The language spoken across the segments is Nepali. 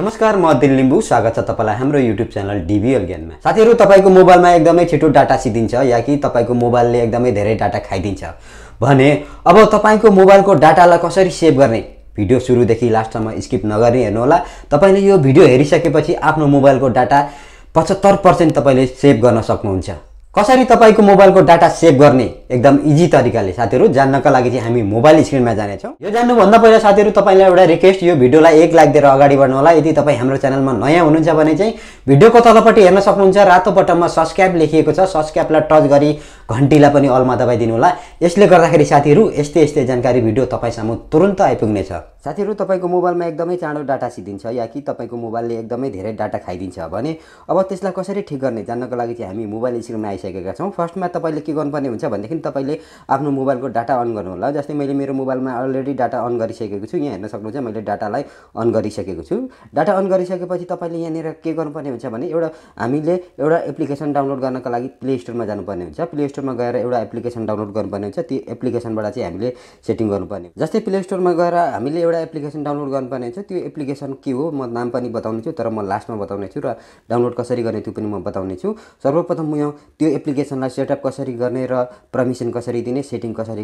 नमस्कार म दिल लिम्बू स्वागत छ तपाईँलाई हाम्रो युट्युब च्यानल डिभिएल ज्ञानमा साथीहरू तपाईँको मोबाइलमा एकदमै छिटो डाटा सिद्धिन्छ या कि तपाईँको मोबाइलले एकदमै धेरै डाटा खाइदिन्छ भने अब तपाईँको मोबाइलको डाटालाई कसरी सेभ गर्ने भिडियो सुरुदेखि लास्टसम्म स्किप नगरी हेर्नुहोला तपाईँले यो भिडियो हेरिसकेपछि आफ्नो मोबाइलको डाटा पचहत्तर पर्सेन्ट तपाईँले सेभ गर्न सक्नुहुन्छ कसरी तपाईँको मोबाइलको डाटा सेभ गर्ने एकदम इजी तरिकाले साथीहरू जान्नका लागि चाहिँ हामी मोबाइल स्क्रिनमा जानेछौँ यो जान्नुभन्दा पहिला साथीहरू तपाईँलाई एउटा रिक्वेस्ट यो भिडियोलाई एक लाइक दिएर अगाडि बढ्नु होला यदि तपाईँ हाम्रो च्यानलमा नयाँ हुनुहुन्छ भने चाहिँ भिडियोको तलपट्टि हेर्न सक्नुहुन्छ रातो बटनमा सब्सक्राइब लेखिएको छ सब्सक्राइबलाई टच गरी घन्टीलाई पनि अलमा दबाइदिनु होला यसले गर्दाखेरि साथीहरू यस्तै यस्तै जानकारी भिडियो तपाईँसम्म तुरन्त आइपुग्नेछ साथीहरू तपाईँको मोबाइलमा एकदमै चाँडो डाटा सिद्धिन्छ या कि तपाईँको मोबाइलले एकदमै धेरै डाटा खाइदिन्छ भने अब त्यसलाई कसरी ठिक गर्ने जान्नको लागि चाहिँ हामी मोबाइल स्क्रिनमा आइसकेका छौँ फर्स्टमा तपाईँले के गर्नुपर्ने हुन्छ भनेदेखि फेरि तपाईँले आफ्नो मोबाइलको डाटा अन गर्नु होला जस्तै मैले मेरो मोबाइलमा अलरेडी डाटा अन गरिसकेको छु यहाँ हेर्न सक्नुहुन्छ मैले डाटालाई अन गरिसकेको छु डाटा अन गरिसकेपछि तपाईँले यहाँनिर के गर्नुपर्ने हुन्छ भने एउटा हामीले एउटा एप्लिकेसन डाउनलोड गर्नको लागि प्ले स्टोरमा जानुपर्ने हुन्छ प्ले स्टोरमा गएर एउटा एप्लिकेसन डाउनलोड गर्नुपर्ने हुन्छ त्यो एप्लिकेसनबाट चाहिँ हामीले सेटिङ गर्नुपर्ने जस्तै प्ले स्टोरमा गएर हामीले एउटा एप्लिकेसन डाउनलोड गर्नुपर्ने हुन्छ त्यो एप्लिकेसन के हो म नाम पनि बताउने छु तर म लास्टमा बताउने छु र डाउनलोड कसरी गर्ने त्यो पनि म बताउने छु सर्वप्रथम म त्यो एप्लिकेसनलाई सेटअप कसरी गर्ने र पर्मिसन कसरी दिने सेटिङ कसरी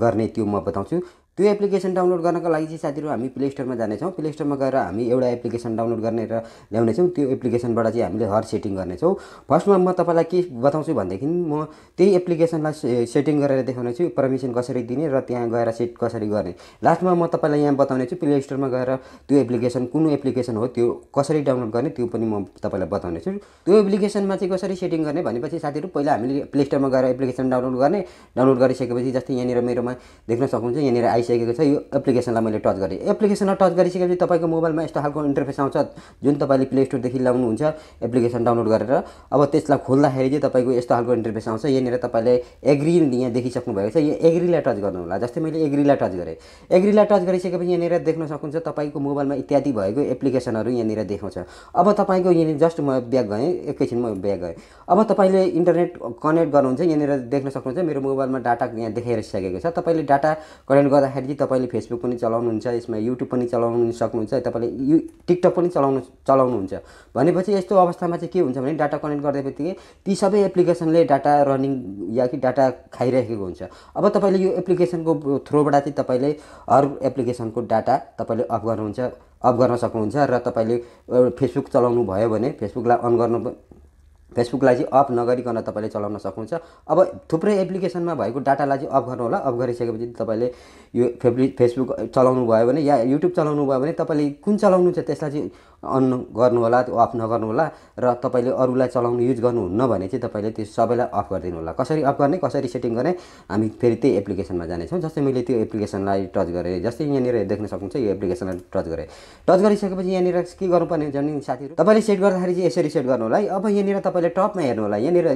गर्ने त्यो म बताउँछु त्यो एप्लिकेसन डाउनलोड गर्नको लागि चाहिँ साथीहरू हामी प्ले स्टोरमा जानेछौँ प्ले स्टोरमा गएर हामी एउटा एप्लिकेसन डाउनलोड गर्ने र ल्याउनेछौँ त्यो एप्लिकेसनबाट चाहिँ हामीले हर सेटिङ गर्नेछौँ फर्स्टमा म तपाईँलाई के बताउँछु भनेदेखि म त्यही एप्लिकेसनलाई सेटिङ गरेर देखाउनेछु पर्मिसन कसरी दिने र त्यहाँ गएर सेट कसरी गर्ने लास्टमा म तपाईँलाई यहाँ बताउने छु प्ले स्टोरमा गएर त्यो एप्लिकेसन कुन एप्लिकेसन हो त्यो कसरी डाउनलोड गर्ने त्यो पनि म तपाईँलाई बताउने छु त्यो एप्लिकेसनमा चाहिँ कसरी सेटिङ गर्ने भनेपछि साथीहरू पहिला हामीले प्ले स्टोरमा गएर एप्लिकेसन डाउनलोड गर्ने डाउनलोड गरिसकेपछि जस्तै यहाँनिर मेरोमा देख्न सक्नुहुन्छ यहाँनिर आइसकेको छ यो एप्लिकेसनलाई मैले टच गरेँ एप्लिकेसनलाई टच गरिसकेपछि तपाईँको मोबाइलमा यस्तो खालको इन्टरफेस आउँछ जुन तपाईँले प्ले स्टोरदेखि ल्याउनुहुन्छ एप्लिकेसन डाउनलोड गरेर अब त्यसलाई खोल्दाखेरि चाहिँ तपाईँको यस्तो खालको इन्टरफेस आउँछ यहाँनिर तपाईँले एग्री यहाँ देखिसक्नु भएको छ यो एग्रीलाई टच गर्नु होला जस्तै मैले एग्रीलाई टच गरेँ एग्रीलाई टच गरिसकेपछि यहाँनिर देख्न सक्नुहुन्छ तपाईँको मोबाइलमा इत्यादि भएको एप्लिकेसनहरू यहाँनिर देखाउँछ अब तपाईँको यहाँनिर जस्ट म ब्याग गएँ एकैछिन म ब्याग गएँ अब तपाईँले इन्टरनेट कनेक्ट गर्नुहुन्छ यहाँनिर देख्न सक्नुहुन्छ मेरो मोबाइलमा डाटा यहाँ देखाइसकेको छ तपाईँले डाटा कनेक्ट गर्दाखेरि चाहिँ तपाईँले फेसबुक पनि चलाउनुहुन्छ यसमा युट्युब पनि चलाउनु सक्नुहुन्छ तपाईँले यु टिकटक पनि चलाउनु चलाउनुहुन्छ भनेपछि यस्तो अवस्थामा चाहिँ के हुन्छ भने डाटा कनेक्ट गर्दै बित्तिकै ती सबै एप्लिकेसनले डाटा रनिङ या कि डाटा खाइरहेको हुन्छ अब तपाईँले यो एप्लिकेसनको थ्रुबाट चाहिँ तपाईँले हर एप्लिकेसनको डाटा तपाईँले अफ गर्नुहुन्छ अफ गर्न सक्नुहुन्छ र तपाईँले फेसबुक चलाउनु भयो भने फेसबुकलाई अन गर्नु फेसबुकलाई चाहिँ अफ नगरिकन तपाईँले चलाउन सक्नुहुन्छ अब थुप्रै एप्लिकेसनमा भएको डाटालाई चाहिँ अफ गर्नु होला अफ गरिसकेपछि तपाईँले यो फेब्रिक फेसबुक चलाउनु भयो भने या युट्युब चलाउनु भयो भने तपाईँले कुन चलाउनु छ त्यसलाई चाहिँ अन गर्नुहोला त्यो अफ नगर्नुहोला र तपाईँले अरूलाई चलाउनु युज गर्नुहुन्न भने चाहिँ तपाईँले त्यो सबैलाई अफ गरिदिनु होला कसरी अफ गर्ने कसरी सेटिङ गर्ने हामी फेरि त्यही एप्लिकेसनमा जानेछौँ जस्तै मैले त्यो एप्लिकेसनलाई टच गरेँ जस्तै यहाँनिर देख्न सक्नुहुन्छ यो एप्लिकेसनलाई टच गरेँ टच गरिसकेपछि यहाँनिर के गर्नुपर्ने हुन्छ नि साथीहरू तपाईँले सेट गर्दाखेरि चाहिँ यसरी सेट गर्नु होला है अब यहाँनिर तपाईँले टपमा हेर्नु होला यहाँनिर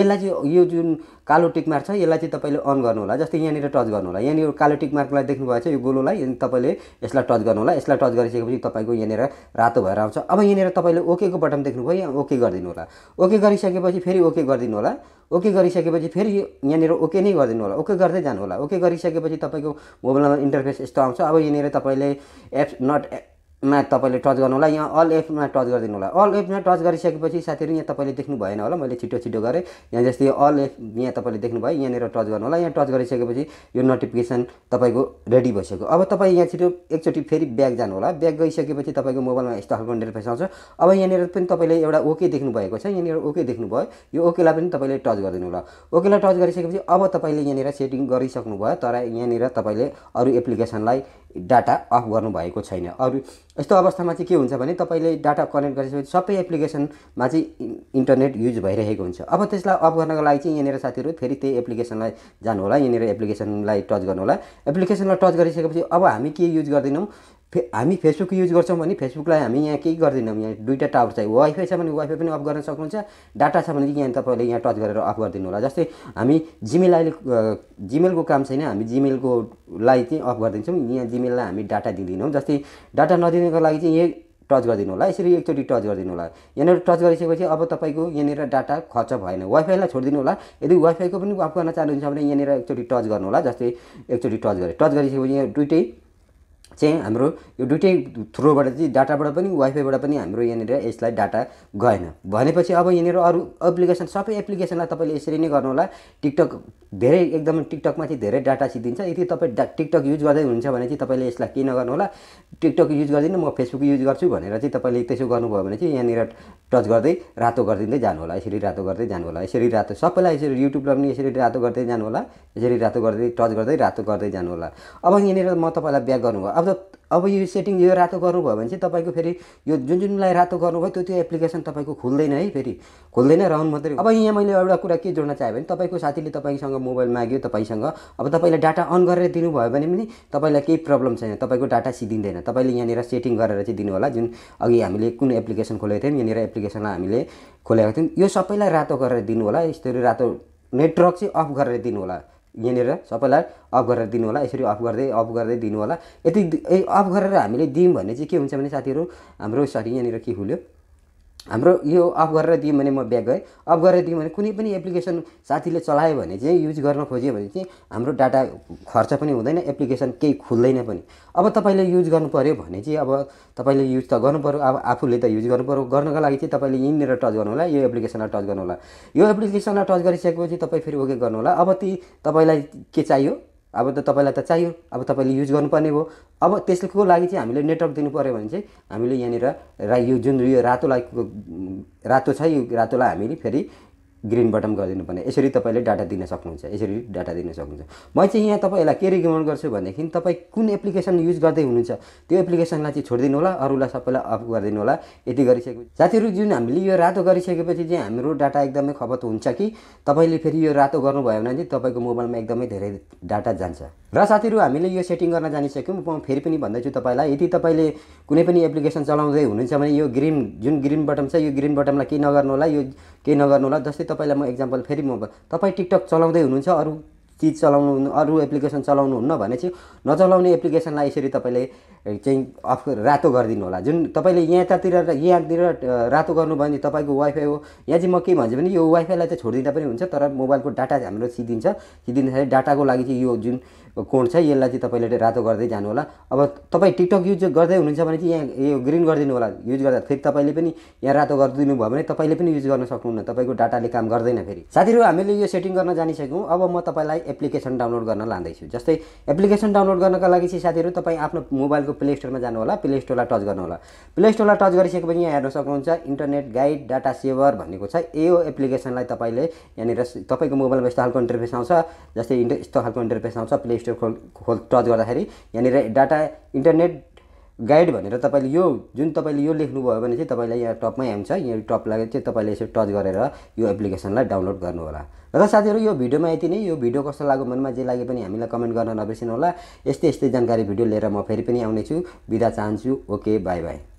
यसलाई चाहिँ यो जुन कालो टिक मार्क छ यसलाई चाहिँ तपाईँले अन गर्नु होला जस्तै यहाँनिर टच गर्नु होला यहाँनिर कालो टिक मार्कलाई देख्नुभएको छ यो गोलोलाई तपाईँले यसलाई टच गर्नु होला यसलाई टच गरिसकेपछि तपाईँको यहाँनिर रातो भयो भएर आउँछ अब यहाँनिर तपाईँले ओकेको बटन देख्नुभयो यहाँ ओके गरिदिनु होला ओके गरिसकेपछि फेरि ओके गरिदिनु होला ओके गरिसकेपछि फेरि यहाँनिर ओके नै गरिदिनु होला ओके गर्दै जानु होला ओके गरिसकेपछि तपाईँको मोबाइलमा इन्टरफेस यस्तो आउँछ अब यहाँनिर तपाईँले एप्स नट मा तपाईँले टच गर्नु होला यहाँ अल एफमा टच गरिदिनु होला अल एफमा टच गरिसकेपछि साथीहरू यहाँ तपाईँले देख्नु भएन होला मैले छिटो छिटो गरेँ यहाँ जस्तै अल एफ यहाँ तपाईँले देख्नुभयो भयो यहाँनिर टच गर्नु होला यहाँ टच गरिसकेपछि यो नोटिफिकेसन तपाईँको रेडी भइसक्यो अब तपाईँ यहाँ छिटो एकचोटि फेरि ब्याग जानु होला ब्याग गइसकेपछि तपाईँको मोबाइलमा यस्तो खालको नोटिफिकेसन आउँछ अब यहाँनिर पनि तपाईँले एउटा ओके देख्नु भएको छ यहाँनिर ओके देख्नुभयो यो ओकेलाई पनि तपाईँले टच गरिदिनु होला ओकेलाई टच गरिसकेपछि अब तपाईँले यहाँनिर सेटिङ गरिसक्नु भयो तर यहाँनिर तपाईँले अरू एप्लिकेसनलाई डाटा अफ गर्नुभएको छैन अरू यस्तो अवस्थामा चाहिँ के हुन्छ भने तपाईँले डाटा कनेक्ट गरिसकेपछि सबै एप्लिकेसनमा चाहिँ इन्टरनेट युज भइरहेको हुन्छ अब त्यसलाई अफ गर्नको लागि चाहिँ यहाँनिर साथीहरू फेरि त्यही एप्लिकेसनलाई जानु होला यहाँनिर एप्लिकेसनलाई टच गर्नु होला एप्लिकेसनलाई टच गरिसकेपछि अब हामी के युज गर्दैनौँ फे हामी फेसबुक युज गर्छौँ भने फेसबुकलाई हामी यहाँ केही गर्दैनौँ यहाँ दुईवटा टावर चाहिँ वाइफाई छ भने वाइफाई पनि अफ गर्न सक्नुहुन्छ डाटा छ भने यहाँ तपाईँले यहाँ टच गरेर अफ गरिदिनु होला जस्तै हामी जिमेल अहिले जिमेलको काम छैन हामी जिमेलको लाई चाहिँ अफ गरिदिन्छौँ यहाँ जिमेललाई हामी डाटा दिँदैनौँ जस्तै डाटा नदिनुको लागि चाहिँ यही टच गरिदिनु होला यसरी एकचोटि टच गरिदिनु होला यहाँनिर टच गरिसकेपछि अब तपाईँको यहाँनिर डाटा खर्च भएन वाइफाईलाई छोडिदिनु होला यदि वाइफाईको पनि अफ गर्न चाहनुहुन्छ भने यहाँनिर एकचोटि टच गर्नु होला जस्तै एकचोटि टच गरे टच गरिसकेपछि यहाँ दुइटै चाहिँ हाम्रो यो दुइटै थ्रोबाट चाहिँ डाटाबाट पनि वाइफाईबाट पनि हाम्रो यहाँनिर यसलाई डाटा गएन भनेपछि अब यहाँनिर अरू एप्लिकेसन सबै एप्लिकेसनलाई तपाईँले यसरी नै गर्नु होला टिकटक धेरै एकदम टिकटकमा चाहिँ धेरै डाटा सिद्धिन्छ यदि तपाईँ डा टिकटक युज गर्दै हुनुहुन्छ भने चाहिँ तपाईँले यसलाई के होला टिकटक युज गर्दिनँ म फेसबुक युज गर्छु भनेर चाहिँ तपाईँले त्यसो गर्नुभयो भने चाहिँ यहाँनिर टच गर्दै रातो गरिदिँदै होला यसरी रातो गर्दै जानु होला यसरी रातो सबैलाई यसरी युट्युबलाई पनि यसरी रातो गर्दै जानु होला यसरी रातो गर्दै टच गर्दै रातो गर्दै जानु होला अब यहाँनिर म तपाईँलाई ब्याक गर्नुभयो अब त अब यो सेटिङ यो रातो गर्नुभयो भने चाहिँ तपाईँको फेरि यो जुन जुनलाई रातो गर्नुभयो त्यो त्यो एप्लिकेसन तपाईँको खुल्दैन है फेरि खुल्दैन राउन्ड मात्रै अब यहाँ मैले एउटा कुरा के जोड्न चाहेँ भने तपाईँको साथीले तपाईँसँग मोबाइल माग्यो तपाईँसँग अब तपाईँले डाटा अन गरेर दिनुभयो भने पनि तपाईँलाई केही प्रब्लम छैन तपाईँको डाटा सिधिँदैन तपाईँले यहाँनिर सेटिङ गरेर चाहिँ दिनु होला जुन अघि हामीले कुन एप्लिकेसन खोलेको थियौँ यहाँनिर एप्लिकेसनलाई हामीले खोलेको थियौँ यो सबैलाई रातो गरेर दिनु होला यसरी रातो नेटवर्क चाहिँ अफ गरेर दिनु होला यहाँनिर सबैलाई अफ गरेर दिनु होला यसरी अफ गर्दै अफ गर्दै दिनु होला यति अफ गरेर हामीले दियौँ भने चाहिँ के हुन्छ भने साथीहरू हाम्रो सरी यहाँनिर के खुल्यो हाम्रो यो अफ गरेर दियौँ भने म ब्याक गएँ अफ गरेर दियौँ भने कुनै पनि एप्लिकेसन साथीले चलायो भने चाहिँ युज गर्न खोज्यो भने चाहिँ हाम्रो डाटा खर्च पनि हुँदैन एप्लिकेसन केही खुल्दैन पनि अब तपाईँले युज पऱ्यो भने चाहिँ अब तपाईँले युज त पऱ्यो अब आफूले त युज पऱ्यो गर्नको लागि चाहिँ तपाईँले यहीँनिर टच गर्नु होला यो एप्लिकेसनलाई टच गर्नु होला यो एप्लिकेसनलाई टच गरिसकेपछि तपाईँ फेरि ओके गर्नु होला अब ती तपाईँलाई के चाहियो अब त तपाईँलाई त चाहियो अब तपाईँले युज गर्नुपर्ने भयो अब त्यसको लागि चाहिँ हामीले नेटवर्क दिनु पऱ्यो भने चाहिँ हामीले यहाँनिर रा यो जुन यो रातोलाई रातो छ यो रातोलाई हामीले फेरि ग्रिन बटन गरिदिनुपर्ने यसरी तपाईँले डाटा दिन सक्नुहुन्छ यसरी डाटा दिन सक्नुहुन्छ म चाहिँ यहाँ तपाईँलाई के रिकमेन्ड गर्छु भनेदेखि तपाईँ कुन एप्लिकेसन युज गर्दै हुनुहुन्छ त्यो एप्लिकेसनलाई चाहिँ छोडिदिनु होला अरूलाई सबैलाई अफ गरिदिनु होला यति गरिसकेपछि साथीहरू जुन हामीले यो रातो गरिसकेपछि चाहिँ हाम्रो डाटा एकदमै खपत हुन्छ कि तपाईँले फेरि यो रातो गर्नुभयो भने चाहिँ तपाईँको मोबाइलमा एकदमै धेरै डाटा जान्छ र साथीहरू हामीले यो सेटिङ गर्न जानिसक्यौँ म फेरि पनि भन्दैछु तपाईँलाई यदि तपाईँले कुनै पनि एप्लिकेसन चलाउँदै हुनुहुन्छ भने यो ग्रिन जुन ग्रिन बटन छ यो ग्रिन बटनलाई केही नगर्नु होला यो केही नगर्नु होला जस्तै तपाईँलाई म एक्जाम्पल फेरि म तपाईँ टिकटक चलाउँदै हुनुहुन्छ अरू चिज चलाउनु अरू एप्लिकेसन चलाउनुहुन्न भने चाहिँ नचलाउने एप्लिकेसनलाई यसरी तपाईँले चाहिँ अफ रातो गरिदिनु होला जुन तपाईँले यतातिर यहाँतिर रातो गर्नुभयो भने तपाईँको वाइफाई हो यहाँ चाहिँ म के भन्छु भने यो वाइफाईलाई चाहिँ छोडिदिँदा पनि हुन्छ तर मोबाइलको डाटा हाम्रो सिद्धिन्छ सिद्धिँदाखेरि डाटाको लागि चाहिँ यो जुन कोड छ यसलाई चाहिँ तपाईँले रातो गर्दै जानु होला अब तपाईँ टिकटक युज गर्दै हुनुहुन्छ भने चाहिँ यहाँ यो ग्रिन गरिदिनु होला युज गर्दा फेरि तपाईँले पनि यहाँ रातो गरिदिनु भयो भने तपाईँले पनि युज गर्न सक्नुहुन्न तपाईँको डाटाले काम गर्दैन फेरि साथीहरू हामीले यो सेटिङ गर्न जानिसक्यौँ अब म तपाईँलाई एप्लिकेसन डाउनलोड गर्न लाँदैछु जस्तै एप्लिकेसन डाउनलोड गर्नका लागि चाहिँ साथीहरू तपाईँ आफ्नो मोबाइलको प्ले स्टोरमा जानु होला प्ले स्टोरलाई टच गर्नु होला प्ले स्टोरलाई टच गरिसकेपछि यहाँ हेर्न सक्नुहुन्छ इन्टरनेट गाइड डाटा सेभर भनेको छ यो एप्लिकेसनलाई तपाईँले यहाँनिर तपाईँको मोबाइलमा यस्तो खालको इन्टरफेस आउँछ जस्तै यस्तो खालको इन्टरफेस आउँछ प्ले स्टोर खोल खोल टच गर्दाखेरि यहाँनिर डाटा इन्टरनेट गाइड भनेर तपाईँले यो जुन तपाईँले यो लेख्नुभयो भने चाहिँ तपाईँलाई यहाँ टपमै आउँछ यहाँ टप लागेर चाहिँ तपाईँले यसो टच गरेर यो एप्लिकेसनलाई डाउनलोड गर्नुहोला र साथीहरू यो भिडियोमा यति नै यो भिडियो कस्तो लाग्यो मनमा जे लागे पनि हामीलाई कमेन्ट गर्न नबिर्सिनु होला यस्तै यस्तै जानकारी भिडियो लिएर म फेरि पनि आउनेछु बिदा चाहन्छु ओके बाई बाई